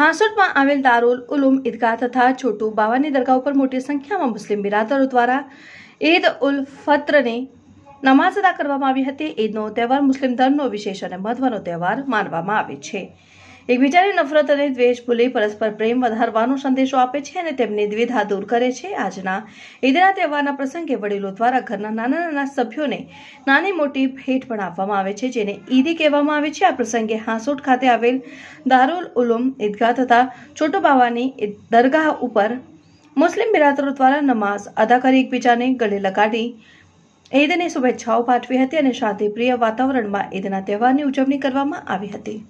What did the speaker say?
હાંસોટમાં આવેલ દારૂલ ઉલુમ ઈદગાહ તથા છોટુ બાવાની દરગાહ ઉપર મોટી સંખ્યામાં મુસ્લિમ બિરાદરો દ્વારા ઈદ ઉલ ફત્રને નમાઝ અદા કરવામાં આવી હતી ઈદનો તહેવાર મુસ્લિમ ધર્મનો વિશેષ અને મહત્વનો તહેવાર માનવામાં આવે છે એકબીજાને નફરત અને દ્વેષ ભૂલી પરસ્પર પ્રેમ વધારવાનો સંદેશો આપે છે અને તેમની દ્વિધા દૂર કરે છે આજના ઈદના તહેવારના પ્રસંગે વડીલો દ્વારા ઘરના નાના નાના સભ્યોને નાની મોટી ભેટ પણ આપવામાં આવે છે જેને ઈદી કહેવામાં આવે છે આ પ્રસંગે હાંસોટ ખાતે આવેલ દારૂલ ઉલુમ ઈદગાહ તથા છોટો બાવાની દરગાહ ઉપર મુસ્લિમ બિરાદરો દ્વારા નમાઝ અદા કરી એકબીજાને ગળે લગાડી ઈદની શુભેચ્છાઓ પાઠવી હતી અને શાંતિપ્રિય વાતાવરણમાં ઈદના તહેવારની ઉજવણી કરવામાં આવી હતી